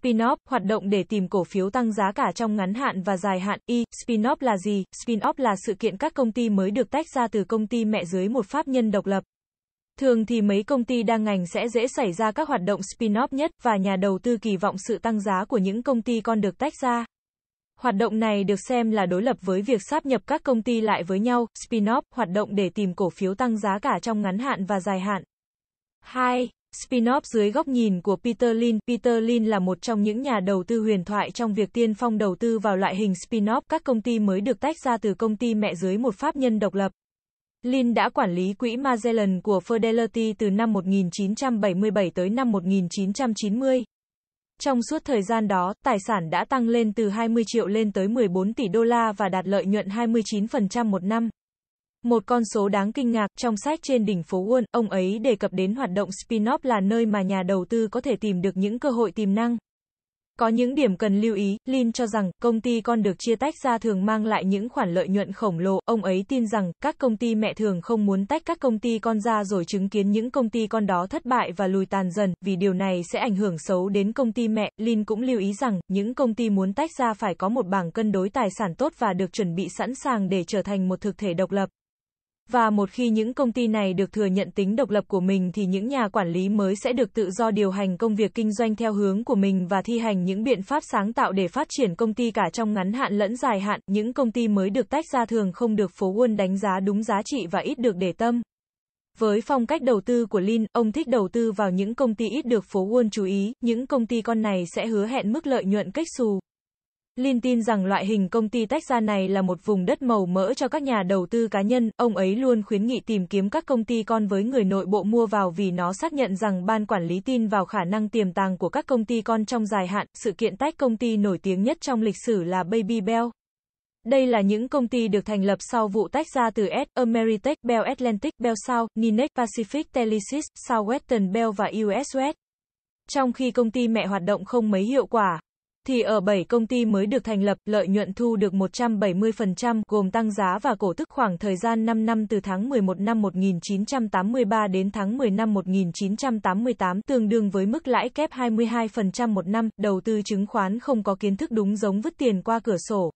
Spin-off, hoạt động để tìm cổ phiếu tăng giá cả trong ngắn hạn và dài hạn. Y. Spin-off là gì? Spin-off là sự kiện các công ty mới được tách ra từ công ty mẹ dưới một pháp nhân độc lập. Thường thì mấy công ty đa ngành sẽ dễ xảy ra các hoạt động spin-off nhất, và nhà đầu tư kỳ vọng sự tăng giá của những công ty con được tách ra. Hoạt động này được xem là đối lập với việc sáp nhập các công ty lại với nhau, spin-off, hoạt động để tìm cổ phiếu tăng giá cả trong ngắn hạn và dài hạn. 2. Spin-off dưới góc nhìn của Peter Lin. Peter Lin là một trong những nhà đầu tư huyền thoại trong việc tiên phong đầu tư vào loại hình spin-off, các công ty mới được tách ra từ công ty mẹ dưới một pháp nhân độc lập. Lin đã quản lý quỹ Magellan của Fidelity từ năm 1977 tới năm 1990. Trong suốt thời gian đó, tài sản đã tăng lên từ 20 triệu lên tới 14 tỷ đô la và đạt lợi nhuận 29% một năm. Một con số đáng kinh ngạc, trong sách trên đỉnh phố Wall, ông ấy đề cập đến hoạt động spin-off là nơi mà nhà đầu tư có thể tìm được những cơ hội tiềm năng. Có những điểm cần lưu ý, Lin cho rằng, công ty con được chia tách ra thường mang lại những khoản lợi nhuận khổng lồ. Ông ấy tin rằng, các công ty mẹ thường không muốn tách các công ty con ra rồi chứng kiến những công ty con đó thất bại và lùi tàn dần, vì điều này sẽ ảnh hưởng xấu đến công ty mẹ. Lin cũng lưu ý rằng, những công ty muốn tách ra phải có một bảng cân đối tài sản tốt và được chuẩn bị sẵn sàng để trở thành một thực thể độc lập. Và một khi những công ty này được thừa nhận tính độc lập của mình thì những nhà quản lý mới sẽ được tự do điều hành công việc kinh doanh theo hướng của mình và thi hành những biện pháp sáng tạo để phát triển công ty cả trong ngắn hạn lẫn dài hạn. Những công ty mới được tách ra thường không được phố quân đánh giá đúng giá trị và ít được để tâm. Với phong cách đầu tư của Lin, ông thích đầu tư vào những công ty ít được phố quân chú ý, những công ty con này sẽ hứa hẹn mức lợi nhuận cách xù. Lin tin rằng loại hình công ty tách ra này là một vùng đất màu mỡ cho các nhà đầu tư cá nhân, ông ấy luôn khuyến nghị tìm kiếm các công ty con với người nội bộ mua vào vì nó xác nhận rằng ban quản lý tin vào khả năng tiềm tàng của các công ty con trong dài hạn. Sự kiện tách công ty nổi tiếng nhất trong lịch sử là Baby Bell. Đây là những công ty được thành lập sau vụ tách ra từ S, Ameritech, Bell Atlantic, Bell South, Ninex Pacific, Telesis, Southwestern Bell và US West. Trong khi công ty mẹ hoạt động không mấy hiệu quả, thì ở 7 công ty mới được thành lập, lợi nhuận thu được 170%, gồm tăng giá và cổ tức khoảng thời gian 5 năm từ tháng 11 năm 1983 đến tháng 10 năm 1988, tương đương với mức lãi kép 22% một năm, đầu tư chứng khoán không có kiến thức đúng giống vứt tiền qua cửa sổ.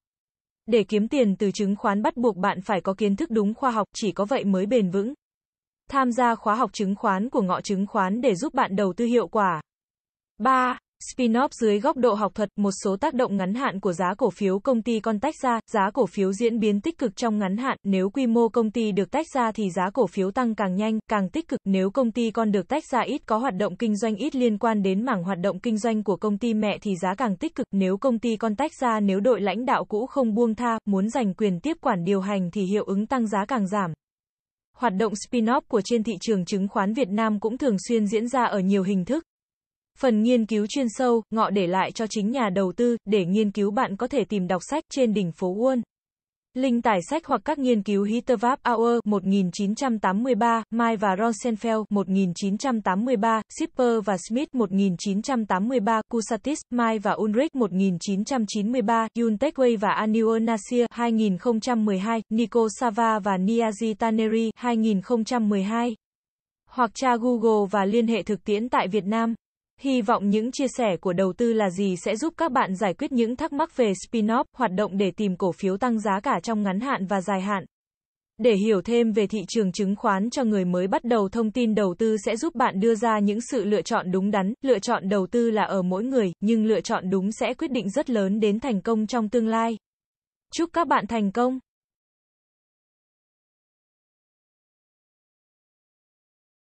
Để kiếm tiền từ chứng khoán bắt buộc bạn phải có kiến thức đúng khoa học, chỉ có vậy mới bền vững. Tham gia khóa học chứng khoán của ngọ chứng khoán để giúp bạn đầu tư hiệu quả. 3. Spin-off dưới góc độ học thuật, một số tác động ngắn hạn của giá cổ phiếu công ty con tách ra, giá cổ phiếu diễn biến tích cực trong ngắn hạn, nếu quy mô công ty được tách ra thì giá cổ phiếu tăng càng nhanh, càng tích cực, nếu công ty con được tách ra ít có hoạt động kinh doanh ít liên quan đến mảng hoạt động kinh doanh của công ty mẹ thì giá càng tích cực, nếu công ty con tách ra nếu đội lãnh đạo cũ không buông tha, muốn giành quyền tiếp quản điều hành thì hiệu ứng tăng giá càng giảm. Hoạt động spin-off của trên thị trường chứng khoán Việt Nam cũng thường xuyên diễn ra ở nhiều hình thức, Phần nghiên cứu chuyên sâu, ngọ để lại cho chính nhà đầu tư, để nghiên cứu bạn có thể tìm đọc sách trên đỉnh phố uôn Linh tải sách hoặc các nghiên cứu Hittervap Hour 1983, Mai và Rosenfeld 1983, sipper và Smith 1983, Kusatis, Mai và Ulrich 1993, Yun Techway và Anil Nasir 2012, Nico Sava và Niazi Taneri 2012. Hoặc tra Google và liên hệ thực tiễn tại Việt Nam. Hy vọng những chia sẻ của đầu tư là gì sẽ giúp các bạn giải quyết những thắc mắc về spin-off, hoạt động để tìm cổ phiếu tăng giá cả trong ngắn hạn và dài hạn. Để hiểu thêm về thị trường chứng khoán cho người mới bắt đầu, thông tin đầu tư sẽ giúp bạn đưa ra những sự lựa chọn đúng đắn. Lựa chọn đầu tư là ở mỗi người, nhưng lựa chọn đúng sẽ quyết định rất lớn đến thành công trong tương lai. Chúc các bạn thành công!